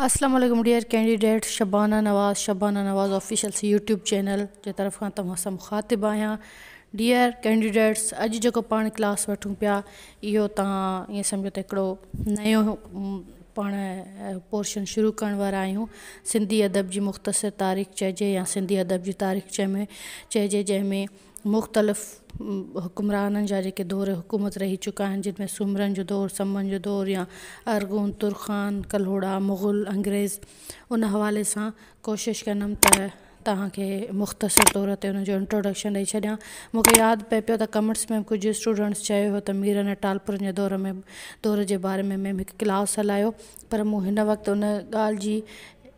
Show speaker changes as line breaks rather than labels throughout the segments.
Aslam dear candidate Shabana Nawaz Shabana Nawaz officials YouTube channel के तरफ़ खां तव्हां सां मुखातिबु आहियां डियर कैंडिडेट्स अज जो पा क्लास वठूं पिया इहो तव्हां ईअं सम्झो नयो पाण पोर्शन शुरू करा सिंधी अदब की मुख्तसर तारीख़ चइजे या सिंधी अदब की तारीख़ चइमें चइजे जैमें मुख़्तलिफ़ हुक्मराननि जा जेके दौर हुकूमत रही चुका आहिनि जिन में सुमरन जो दौर समन जो दौर या अर्गुन तुर्खान कलोड़ा मुग़ल अंग्रेज़ उन हवाले सां कोशिशि कंदमि त तव्हांखे मुख़्तसिर तौर ते हुनजो इंट्रोडक्शन ॾेई छॾियां मूंखे यादि पए पियो त कमेंट्स में कुझु स्टूडेंट्स चयो हो त मीरन अटालपुरनि जे दौर में दौर जे बारे में हिकु क्लास हलायो पर मूं हिन वक़्तु उन ॻाल्हि जी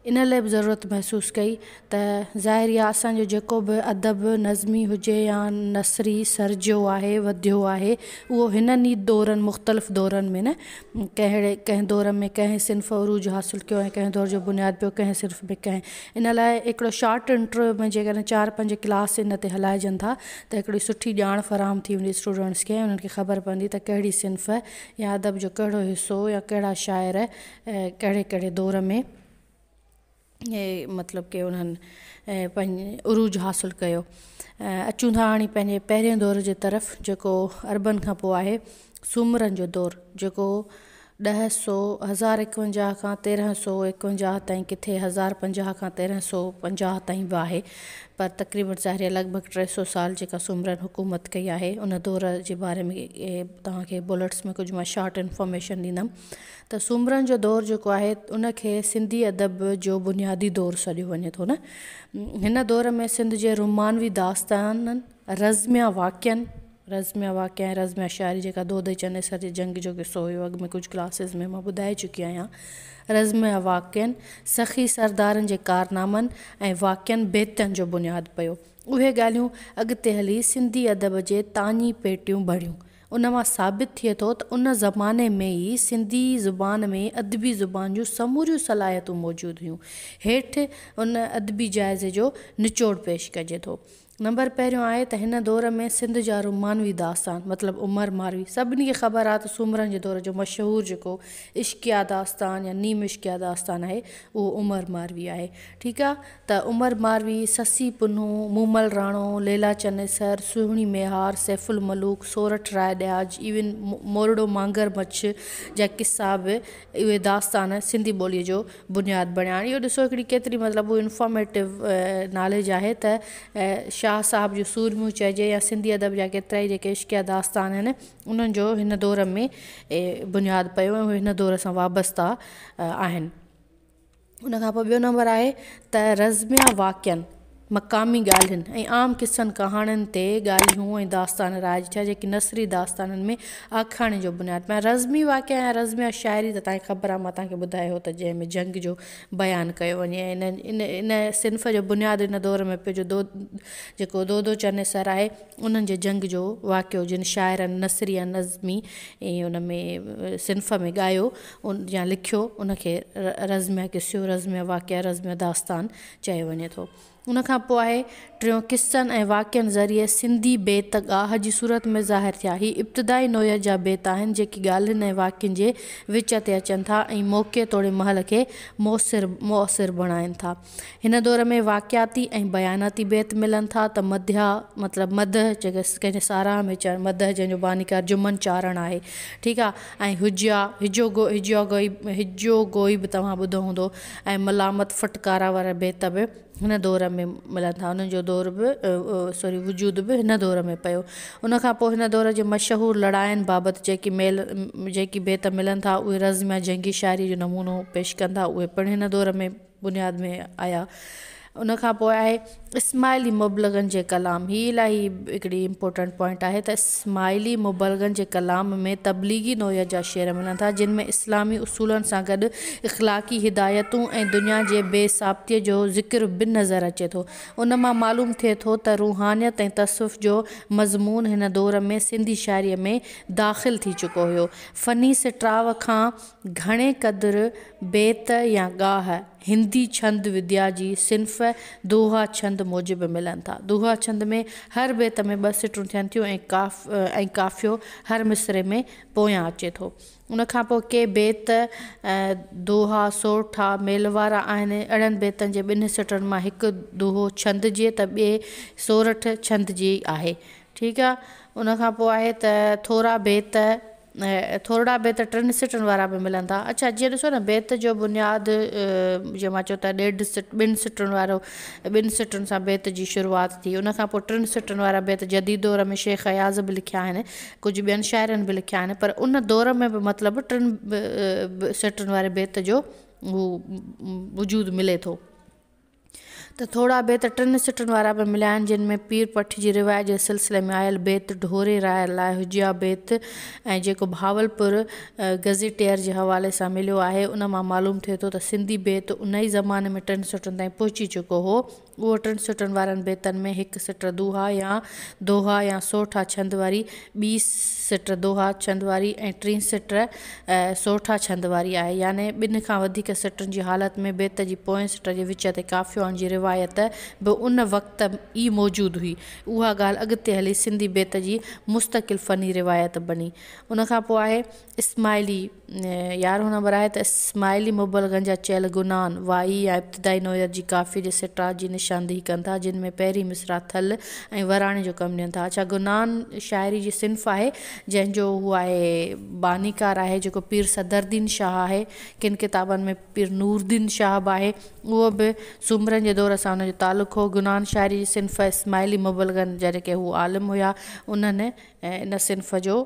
इन लाइ ज़रूरत महसूस कई त ज़ाहिर आहे असांजो जेको बि अदब नज़मी हुजे या नसरी सरिजो आहे वधियो आहे उहो हिननि ई दौरनि मुख़्तलिफ़ दौरनि में न कहिड़े कंहिं दौर में कंहिं सिन्फ़ अरूज हासिलु कयो ऐं कंहिं दौर जो बुनियादु पियो कंहिं सिन्फ़ में कंहिं इन लाइ हिकिड़ो शॉर्ट इंटरव्यू में जेकॾहिं चारि पंज क्लास इन ते हलाइजनि था त हिकिड़ी सुठी ॼाण फ़राहम थी वेंदी स्टूडेंट्स खे ऐं उन्हनि खे ख़बर पवंदी त कहिड़ी सिन्फ़ या अदब जो कहिड़ो हिसो या कहिड़ा शाइर कहिड़े कहिड़े दौर में मतिलबु के उन्हनि पंहिंजे उरूज हासिलु कयो अचूं था हाणे पंहिंजे पहिरियों दौरु जे तर्फ़ु जेको अरबनि खां पोइ आहे सुमरनि जो दौरु जेको ॾह सौ हज़ार एकवंजाह खां तेरहं सौ एकवंजाह ताईं किथे हज़ार पंजाह खां तेरहं सौ पंजाह ताईं बि आहे पर तक़रीबन ज़ाहिर लॻभॻि टे सौ साल जेका सुमरन हुकूमत कई आहे उन दौर जे बारे में तव्हांखे बुलेट्स में कुझु मां शॉर्ट इंफॉर्मेशन ॾींदमि त सुमरन जो दौर जेको आहे उनखे सिंधी अदब जो बुनियादी दौर सॾियो वञे थो न हिन दौर में सिंध जे रुमानवी दास्ताननि रज़मिया वाक्यनि रज़म वाक़ आहे रज़म शाइरी जो दोदे चने सर जंग जो किसो हुयो अॻु में कुझु क्लासिस में बुधा चुकी आहियां रज़म वाक़िअनि सखी सरदार के कारनामनि ए वाक़िअनि बेतन जो बुनियादु पियो उहे ॻाल्हियूं अॻिते हली सिंधी अदब जे तानी पेटियूं भरियूं उन साबित थिए तो उन ज़माने में ही सिंधी ज़ुबान में अदबी ज़ुबान जो समूरियूं सलाहियतूं मौजूद हुयूं हेठि उन अदबी जायज़ जो निचोड़ पेश कजे थो नंबर पहिरियों आहे त हिन दौर में सिंध जा रुमानवी दास्तान मतलब उमर मारवी सभिनी खे ख़बर आहे त सूमरनि जे दौर जो मशहूरु जेको इश्किया दास्तान या नीम इश्किया दास्तान है वो उमर मारवी है ठीक आहे त उमर मारवी ससी पुनू मूमल राणो लीला चनेसर सुहणी मेहार सैफुल मलूक सोरठ राय ॾियाज इवन मोरडो मांगर मच्छ जा किसा बि दास्तान सिंधी बोली जो बुनियाद बणिया आहिनि इहो ॾिसो हिकिड़ी केतिरी इंफॉर्मेटिव नॉलेज है त शाह साहब जो सूरमू चइजे या सिंधी अदब जा केतिरा ई इश्किया दास्तान आहिनि उन्हनि जो दौर में बुनियादु पियो ऐं दौर से वाबस्ता आहिनि उनखां नंबर आहे त रज़्मिया वाक्यनि मक़ामी ॻाल्हियुनि आम किसनि कहाणियुनि ते ॻाल्हियूं दास्तान राज नसरी दास्तान में आखाणे जो बुनियाद मां रज़मी वाक़िआ या रज़मिया शाइरी त तव्हांखे ख़बर आहे मां तव्हांखे ॿुधायो त जंग जो बयान कयो वञे इन इन इन सिन्फ़ जो बुनियाद इन दौर में पियो जो दो जेको दोदो चनेसर आहे उन्हनि जे जंग जो वाक्य जिन शायर नसरी या नज़मी ऐं उन में सिन्फ़ में ॻायो उन या लिखियो उनखे रज़मिया किसियो रज़मिया वाक़िआ रज़मिया दास्तान चयो वञे थो उनखां पोइ आहे टियों किसनि ऐं वाक्यनि ज़रिए सिंधी बेत गाह जी सूरत में ज़ाहिर थिया ही इब्तिदाई नोयत जा बेत आहिनि जेकी ॻाल्हियुनि ऐं वाक्यनि जे विच ते अचनि था ऐं मौक़े तोड़े महल खे मौसिर मौसिर बणाइनि था हिन दौर में वाक़ियाती ऐं बयानाती बेत मिलनि था त मध्या मतिलबु मध जेके कंहिंजे साराह में चवनि मध जंहिंजो बानीकार जुमन चारण आहे ठीकु आहे ऐं हुजिया हिजो गो हिजो गोई हिजो गोई बि तव्हां ॿुधो हूंदो ऐं मलामत फटकारा वारा बेत बि हिन दौर में मिलनि था उन्हनि जो दौरु बि सॉरी वजूद बि हिन दौर में पियो हुनखां पोइ हिन दौर जे मशहूरु लड़ायुनि बाबति जेकी मेल जेकी भेत मिलनि था उहे रज़्मिया जंगी शाइरी जो नमूनो पेश कनि उहे पिणु हिन दौर में बुनियाद में आया उन खां पोइ आहे इस्माइली मुबलगन जे कलाम ही इलाही हिकिड़ी इंपॉर्टेंट पॉइंट आहे त इस्माइली मुबलगन जे कलाम में तबलीगी नोयत जा शेर मिलनि था जिन में इस्लामी उसूलनि सां गॾु इख़लाक़ी हिदायतूं ऐं दुनिया जे बेसाब्तीअ जो ज़िक्र बि नज़र अचे थो उन मां मालूम थिए थो त रुहानियत ऐं तसुफ़ जो मज़मून हिन दौर में सिंधी शाइरीअ में दाख़िल थी चुको हुयो फ़नी सिटाव खां घणे क़दुरु बेत या गाह हिंदी छंद विद्या जी सिंफ़ दोहा छंद मूजिब मिलन था दोहा छंद में हर बेत में ॿ सिटूं थियनि थियूं काफ़ ऐं काफ़ियो हर मिसरे में पोयां अचे तो उन खां के बेत दोहा सोठा मेलवारा वारा बेतन के बिन जे में सिटुनि मां हिकु दोहो छंद जे त ॿिए सोरठ छंद जी आहे ठीकु आहे उन खां पोइ बेत थोड़ा बेत टिनि सिटनि वारा बि मिलनि था अच्छा जीअं ॾिसो न बेत जो बुनियादु जीअं मां चयो त ॾेढ सिट ॿिनि सिटुनि वारो ॿिनि सिटुनि सां बेत जी शुरूआति थी उन खां पोइ टिनि सिटुनि वारा बेत जदी दौर में शेख अयाज़ बि लिखिया आहिनि कुझु ॿियनि शाइरनि बि लिखिया आहिनि पर उन दौर में बि मतिलबु टिनि सिटुनि वारे बेत जो हू वजूद मिले थो तो थोड़ा बेत टिन सिटुनि वारा बि मिलिया आहिनि जिन में पीर पठ जी रिवायत जे सिलसिले में आयल बेत ढोरे राय लाइ हुजिया बेत ऐं जेको भावलपुर गज़ेटियर जे हवाले सां मिलियो आहे उन मां मालूम थिए थो त सिंधी बेत उन ई ज़माने में टिन सिटुनि ताईं पहुची चुको हो उहो टिनि सिटुनि वारनि बेतनि में हिकु सिट दुहा या दोहा या सोठा छंद वारी ॿी सिट दोहा छंद वारी ऐं टीं सिट सोठा छंद वारी आहे याने ॿिनि खां वधीक सिटुनि जी हालति में बेत जी पोएं सिट जे विच ते काफ़ियो जी रिवायत बि उन वक़्तु ई मौजूदु हुई उहा ॻाल्हि अॻिते हली सिंधी बेत जी मुस्तक़िल फ़नी रिवायत बणी उन खां पोइ आहे इस्माइली यारहों नंबर आहे त इस्माइली मुबलगन जा चयल गुनान वाई या इब्तिदाई नोयर जी काफ़ी जे सिटा जी निशानदेही कनि था जिन में पहिरीं मिसरा थल ऐं वराणे जो कम ॾियनि था अच्छा गुनान शायरी जी सिन्फ़ आहे जंहिंजो हू आहे बानीकार आहे जेको पीर सदरदीन शाह आहे किन किताबनि में पीर नूरदीन शाह बि आहे उहो बि सुमरन जे दौर सां हुनजो तालुक़ु हो गुनान शायरी जी सिन्फ़ इस्माइली मुबलगन जा जेके हू आलिम हुया उन्हनि ऐं इन सिन्फ़ जो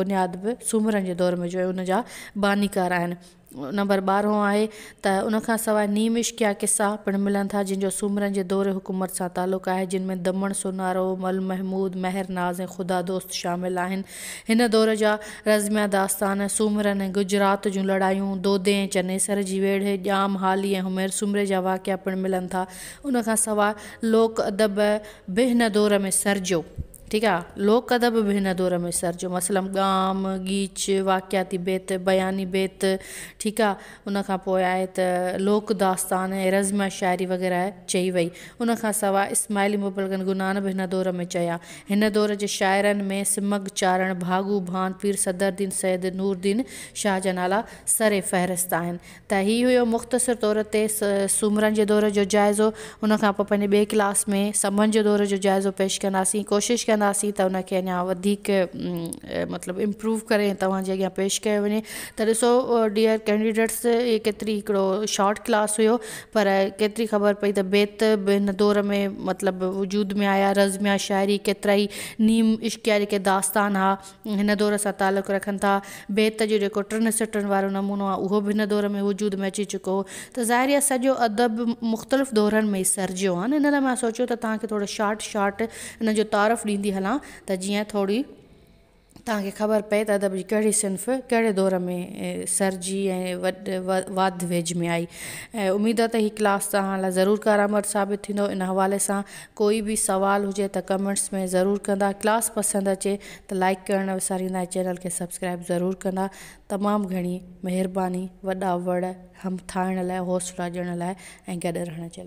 बुनियाद बि सुमरन जे दौर में जो आहे उन जा बानीकार आहिनि नंबर ॿारहों आहे त उन सवाइ नीम किसा पिणु मिलनि था जंहिंजो सूमरनि जे दौरे हुकूमत सां तालुक़ु आहे जिन में दमण सोनारो मल महमूद नाज ऐं ख़ुदा दोस्त शामिल आहिनि हिन दौर जा रज़मिया दास्तान सूमरनि ऐं गुजरात जूं लड़ायूं दोदे ऐं चनेसर जी वेढ़े ॼाम हाली ऐं हुमेर सूमरे जा वाक़िआ पिणु मिलनि था उन सवाइ लोक अदब बि हिन दौर में सरजो ठीक है लोक अदब विभिन्न दौर में सर जो मसलम गाम गीच वाक़ियाती बेत बयानी बेत ठीक है उन खां पोइ लोक दास्तान ऐं रज़मा शायरी वग़ैरह चई वही उन खां मुबलगन गुनान भी दौर में चया इन दौर के शायर में सिमग चारण भागू भान पीर सदरदीन सैद नूरदीन शाह जा नाला सरे फ़हिरिस्त आहिनि त हुए मुख़्तसिर तौर से सूमरन के दौर जो जायजो उन क्लास में समन के दौर जो जायजो पेश कोशिश क कंदासीं त उनखे अञा वधीक मतिलबु इम्प्रूव करे तव्हांजे अॻियां पेश कयो वञे त ॾिसो डियर कैंडिडेट्स इहे केतिरी हिकिड़ो शॉर्ट क्लास हुयो पर केतिरी ख़बर पई त बेत बि हिन दौर में मतिलबु वजूद में आया रज़मिया शाइरी केतिरा ई नीम इश्किया जेके दास्तान हा हिन दौर सां तालुक़ु रखनि था बेत जो जेको टिनि सिटनि वारो नमूनो आहे उहो बि हिन दौर में वजूद में अची चुको हो त ज़ाहिर आहे सॼो अदब मुख़्तलिफ़ दौरनि में ई आहे न हिन लाइ मां सोचियो त तव्हांखे थोरो शॉर्ट शॉर्ट हिन जो तारफ़ ॾींदी थींदी हलां त जीअं थोरी तव्हांखे ख़बर पए त अदब जी कहिड़ी सिन्फ़ कहिड़े दौर में सरजी ऐं वॾ वेझ में आई ऐं उमेद आहे त हीअ क्लास तव्हां लाइ कारामद साबित थींदो इन हवाले सां कोई भी सवाल हुजे त कमेंट्स में जरूर कंदा क्लास पसंदि अचे त लाइक करणु विसारी चैनल के सब्सक्राइब जरूर कंदा तमामु घणी महिरबानी वॾा वड़ हम ठाहिण लाइ हौसला लाइ ऐं